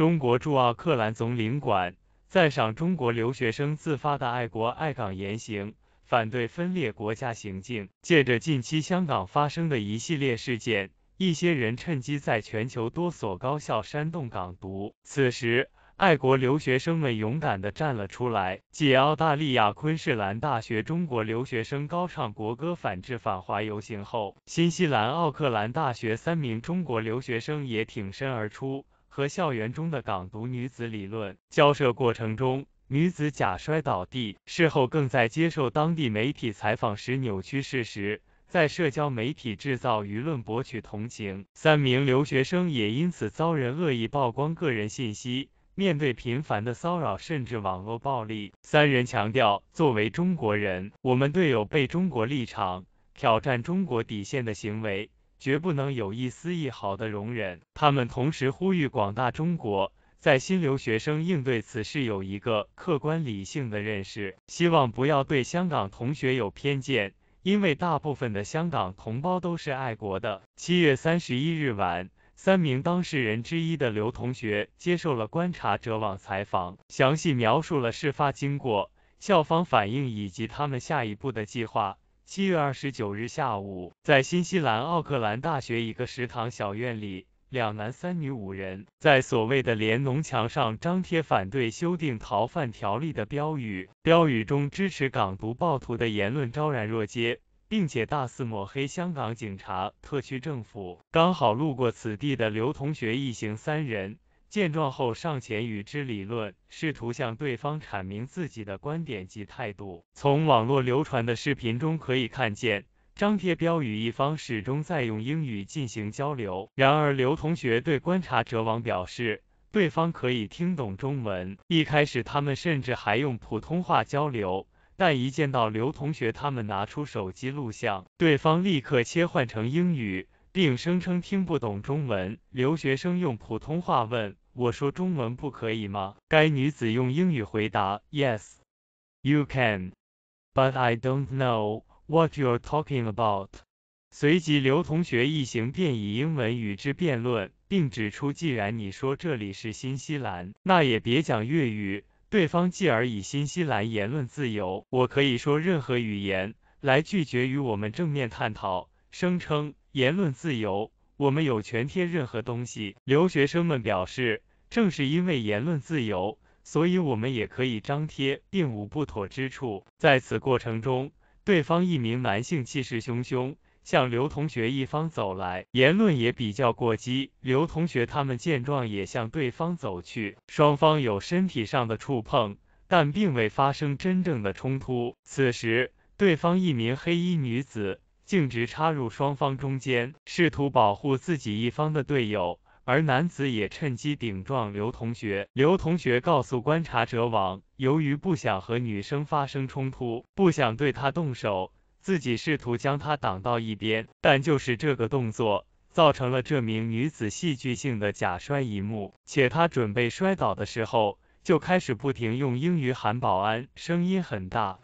中国驻奥克兰总领馆赞赏中国留学生自发的爱国爱港言行，反对分裂国家行径。借着近期香港发生的一系列事件，一些人趁机在全球多所高校煽动港独。此时，爱国留学生们勇敢地站了出来。继澳大利亚昆士兰大学中国留学生高唱国歌反制反华游行后，新西兰奥克兰大学三名中国留学生也挺身而出。和校园中的港独女子理论交涉过程中，女子假摔倒地，事后更在接受当地媒体采访时扭曲事实，在社交媒体制造舆论博取同情。三名留学生也因此遭人恶意曝光个人信息，面对频繁的骚扰甚至网络暴力，三人强调，作为中国人，我们队友被中国立场挑战中国底线的行为。绝不能有一丝一毫的容忍。他们同时呼吁广大中国在新留学生应对此事有一个客观理性的认识，希望不要对香港同学有偏见，因为大部分的香港同胞都是爱国的。七月三十一日晚，三名当事人之一的刘同学接受了观察者网采访，详细描述了事发经过、校方反应以及他们下一步的计划。七月二十九日下午，在新西兰奥克兰大学一个食堂小院里，两男三女五人，在所谓的联农墙上张贴反对修订逃犯条例的标语，标语中支持港独暴徒的言论昭然若揭，并且大肆抹黑香港警察、特区政府。刚好路过此地的刘同学一行三人。见状后上前与之理论，试图向对方阐明自己的观点及态度。从网络流传的视频中可以看见，张贴标语一方始终在用英语进行交流。然而刘同学对观察者网表示，对方可以听懂中文，一开始他们甚至还用普通话交流，但一见到刘同学他们拿出手机录像，对方立刻切换成英语。并声称听不懂中文。留学生用普通话问：“我说中文不可以吗？”该女子用英语回答：“Yes, you can, but I don't know what you're talking about。”随即，刘同学一行便以英文与之辩论，并指出：“既然你说这里是新西兰，那也别讲粤语。”对方继而以新西兰言论自由，我可以说任何语言，来拒绝与我们正面探讨，声称。言论自由，我们有权贴任何东西。留学生们表示，正是因为言论自由，所以我们也可以张贴，并无不妥之处。在此过程中，对方一名男性气势汹汹向刘同学一方走来，言论也比较过激。刘同学他们见状也向对方走去，双方有身体上的触碰，但并未发生真正的冲突。此时，对方一名黑衣女子。径直插入双方中间，试图保护自己一方的队友，而男子也趁机顶撞刘同学。刘同学告诉观察者王，由于不想和女生发生冲突，不想对她动手，自己试图将她挡到一边，但就是这个动作，造成了这名女子戏剧性的假摔一幕。且她准备摔倒的时候，就开始不停用英语喊保安，声音很大。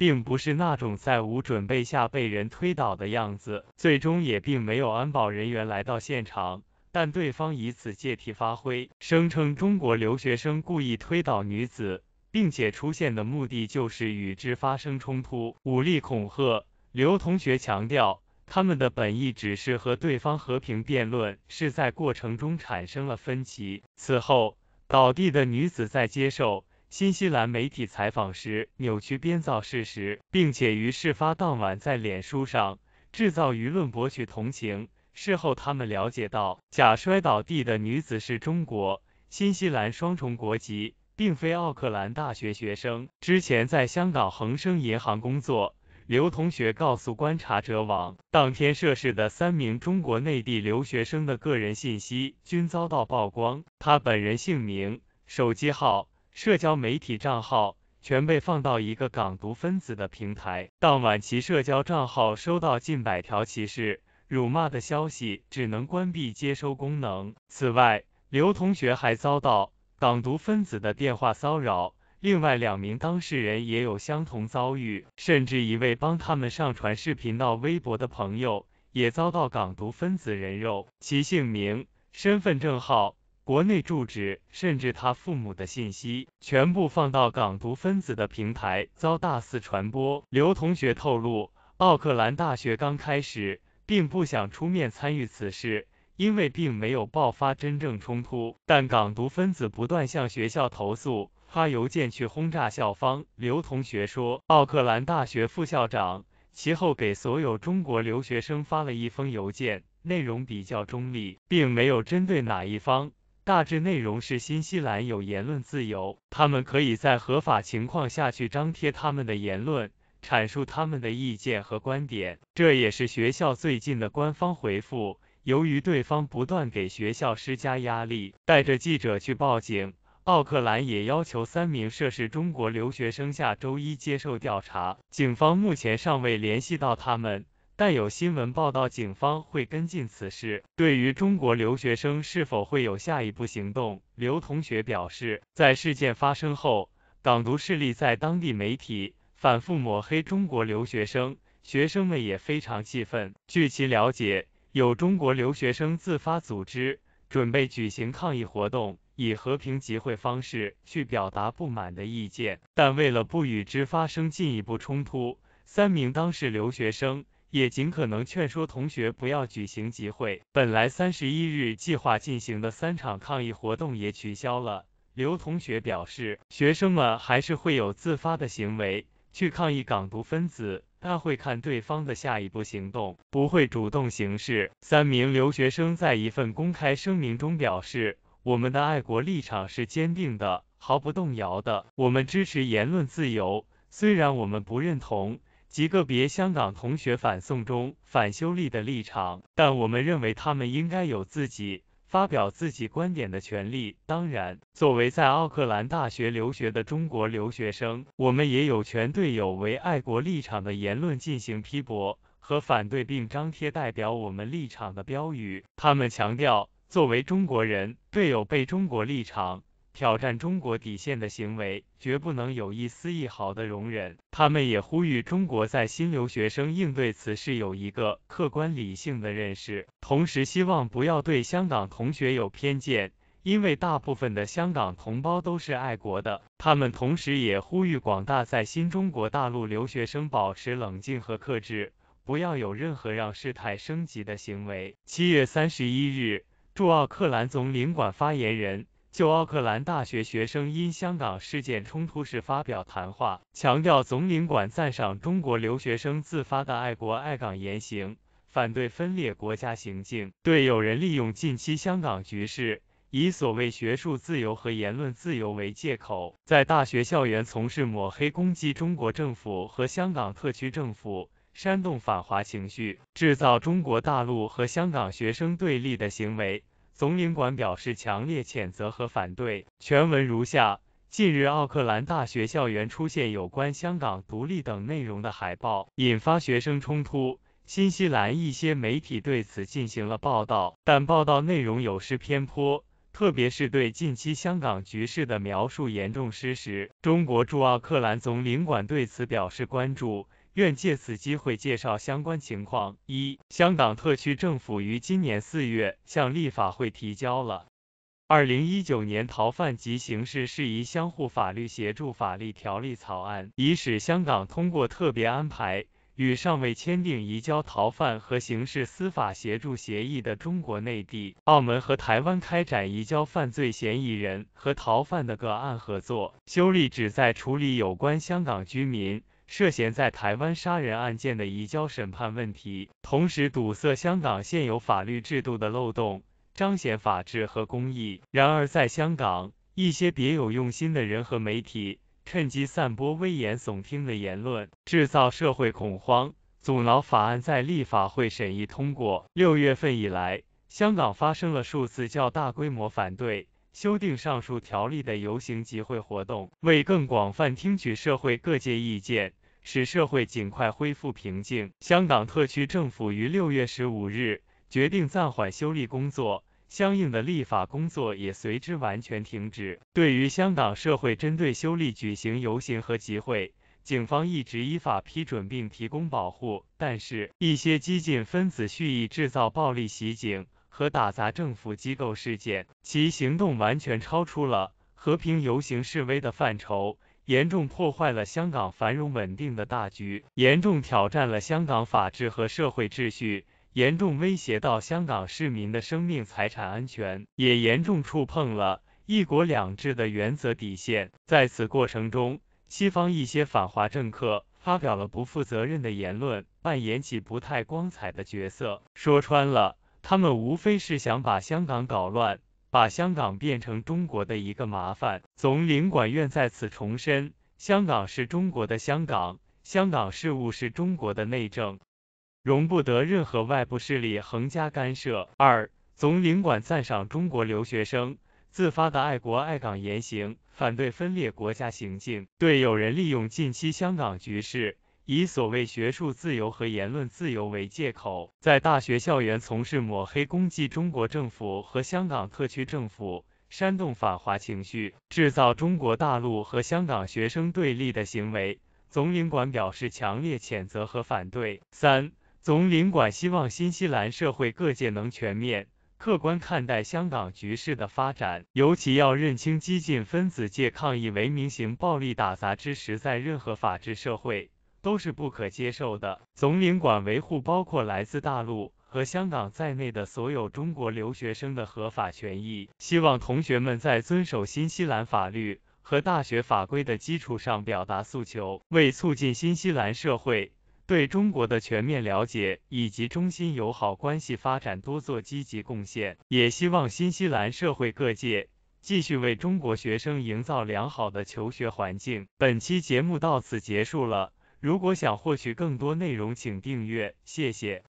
并不是那种在无准备下被人推倒的样子，最终也并没有安保人员来到现场，但对方以此借题发挥，声称中国留学生故意推倒女子，并且出现的目的就是与之发生冲突、武力恐吓。刘同学强调，他们的本意只是和对方和平辩论，是在过程中产生了分歧。此后，倒地的女子在接受。新西兰媒体采访时扭曲编造事实，并且于事发当晚在脸书上制造舆论博取同情。事后他们了解到，假摔倒地的女子是中国新西兰双重国籍，并非奥克兰大学学生，之前在香港恒生银行工作。刘同学告诉观察者网，当天涉事的三名中国内地留学生的个人信息均遭到曝光，他本人姓名、手机号。社交媒体账号全被放到一个港独分子的平台。当晚，其社交账号收到近百条歧视、辱骂的消息，只能关闭接收功能。此外，刘同学还遭到港独分子的电话骚扰，另外两名当事人也有相同遭遇，甚至一位帮他们上传视频到微博的朋友也遭到港独分子人肉，其姓名、身份证号。国内住址甚至他父母的信息全部放到港独分子的平台，遭大肆传播。刘同学透露，奥克兰大学刚开始并不想出面参与此事，因为并没有爆发真正冲突。但港独分子不断向学校投诉，发邮件去轰炸校方。刘同学说，奥克兰大学副校长其后给所有中国留学生发了一封邮件，内容比较中立，并没有针对哪一方。大致内容是新西兰有言论自由，他们可以在合法情况下去张贴他们的言论，阐述他们的意见和观点。这也是学校最近的官方回复。由于对方不断给学校施加压力，带着记者去报警，奥克兰也要求三名涉事中国留学生下周一接受调查，警方目前尚未联系到他们。但有新闻报道，警方会跟进此事。对于中国留学生是否会有下一步行动，刘同学表示，在事件发生后，港独势力在当地媒体反复抹黑中国留学生，学生们也非常气愤。据其了解，有中国留学生自发组织，准备举行抗议活动，以和平集会方式去表达不满的意见。但为了不与之发生进一步冲突，三名当事留学生。也尽可能劝说同学不要举行集会。本来三十一日计划进行的三场抗议活动也取消了。刘同学表示，学生们还是会有自发的行为去抗议港独分子，但会看对方的下一步行动，不会主动行事。三名留学生在一份公开声明中表示，我们的爱国立场是坚定的，毫不动摇的。我们支持言论自由，虽然我们不认同。极个别香港同学反送中、反修例的立场，但我们认为他们应该有自己发表自己观点的权利。当然，作为在奥克兰大学留学的中国留学生，我们也有权对有违爱国立场的言论进行批驳和反对，并张贴代表我们立场的标语。他们强调，作为中国人，队友被中国立场。挑战中国底线的行为绝不能有一丝一毫的容忍。他们也呼吁中国在新留学生应对此事有一个客观理性的认识，同时希望不要对香港同学有偏见，因为大部分的香港同胞都是爱国的。他们同时也呼吁广大在新中国大陆留学生保持冷静和克制，不要有任何让事态升级的行为。七月三十一日，驻奥克兰总领馆发言人。就奥克兰大学学生因香港事件冲突时发表谈话，强调总领馆赞赏中国留学生自发的爱国爱港言行，反对分裂国家行径。对有人利用近期香港局势，以所谓学术自由和言论自由为借口，在大学校园从事抹黑攻击中国政府和香港特区政府，煽动反华情绪，制造中国大陆和香港学生对立的行为。总领馆表示强烈谴责和反对。全文如下：近日，奥克兰大学校园出现有关香港独立等内容的海报，引发学生冲突。新西兰一些媒体对此进行了报道，但报道内容有失偏颇，特别是对近期香港局势的描述严重失实。中国驻奥克兰总领馆对此表示关注。愿借此机会介绍相关情况：一、香港特区政府于今年四月向立法会提交了《二零一九年逃犯及刑事事宜相互法律协助法律条例草案》，以使香港通过特别安排，与尚未签订移交逃犯和刑事司法协助协议的中国内地、澳门和台湾开展移交犯罪嫌疑人和逃犯的个案合作。修例旨在处理有关香港居民。涉嫌在台湾杀人案件的移交审判问题，同时堵塞香港现有法律制度的漏洞，彰显法治和公义。然而，在香港，一些别有用心的人和媒体趁机散播危言耸听的言论，制造社会恐慌，阻挠法案在立法会审议通过。六月份以来，香港发生了数次较大规模反对修订上述条例的游行集会活动，为更广泛听取社会各界意见。使社会尽快恢复平静。香港特区政府于六月十五日决定暂缓修例工作，相应的立法工作也随之完全停止。对于香港社会针对修例举行游行和集会，警方一直依法批准并提供保护。但是，一些激进分子蓄意制造暴力袭警和打砸政府机构事件，其行动完全超出了和平游行示威的范畴。严重破坏了香港繁荣稳定的大局，严重挑战了香港法治和社会秩序，严重威胁到香港市民的生命财产安全，也严重触碰了一国两制的原则底线。在此过程中，西方一些反华政客发表了不负责任的言论，扮演起不太光彩的角色。说穿了，他们无非是想把香港搞乱。把香港变成中国的一个麻烦。总领馆愿在此重申，香港是中国的香港，香港事务是中国的内政，容不得任何外部势力横加干涉。二，总领馆赞赏中国留学生自发的爱国爱港言行，反对分裂国家行径。对有人利用近期香港局势，以所谓学术自由和言论自由为借口，在大学校园从事抹黑、攻击中国政府和香港特区政府，煽动反华情绪，制造中国大陆和香港学生对立的行为，总领馆表示强烈谴责和反对。三，总领馆希望新西兰社会各界能全面、客观看待香港局势的发展，尤其要认清激进分子借抗议为名行暴力打砸之时，在任何法治社会。都是不可接受的。总领馆维护包括来自大陆和香港在内的所有中国留学生的合法权益。希望同学们在遵守新西兰法律和大学法规的基础上表达诉求，为促进新西兰社会对中国的全面了解以及中新友好关系发展多做积极贡献。也希望新西兰社会各界继续为中国学生营造良好的求学环境。本期节目到此结束了。如果想获取更多内容，请订阅，谢谢。